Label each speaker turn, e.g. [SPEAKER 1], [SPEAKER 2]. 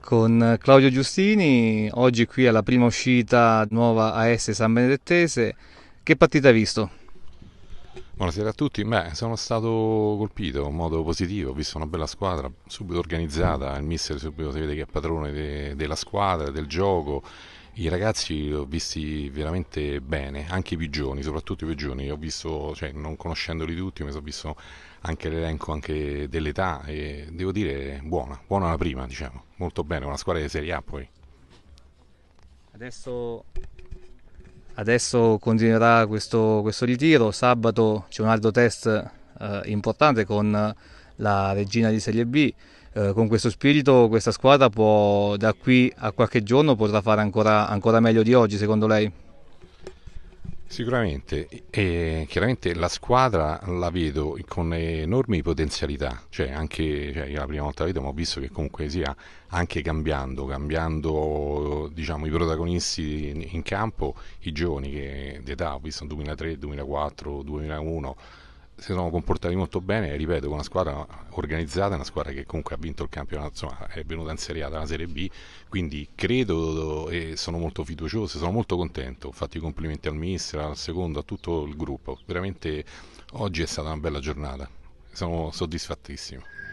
[SPEAKER 1] con Claudio Giustini, oggi qui alla prima uscita nuova AS San Benedettese. Che partita hai visto?
[SPEAKER 2] Buonasera a tutti, Beh, sono stato colpito in modo positivo, ho visto una bella squadra subito organizzata, il mister subito si vede che è padrone de della squadra, del gioco, i ragazzi li ho visti veramente bene, anche i pigioni, soprattutto i pigioni, ho visto, cioè, non conoscendoli tutti, mi sono visto anche l'elenco dell'età e devo dire buona, buona la prima diciamo molto bene, con la squadra di Serie A poi.
[SPEAKER 3] Adesso,
[SPEAKER 2] adesso continuerà questo, questo,
[SPEAKER 1] ritiro, sabato c'è un altro test eh, importante con la regina di Serie B, eh, con questo spirito questa squadra può, da qui a qualche giorno
[SPEAKER 2] potrà fare ancora, ancora meglio di oggi secondo lei? Sicuramente, e chiaramente la squadra la vedo con enormi potenzialità, cioè anche cioè io la prima volta la vedo, ma ho visto che comunque sia anche cambiando, cambiando diciamo, i protagonisti in, campo, i giovani che d'età ho visto 2003, 2004, 2001 si sono comportati molto bene, ripeto, con una squadra organizzata, una squadra che comunque ha vinto il campionato, insomma è venuta in Serie A dalla Serie B, quindi credo e sono molto fiducioso, sono molto contento, fatti i complimenti al mister, al secondo, a tutto il gruppo, veramente oggi è stata una bella giornata, sono soddisfattissimo.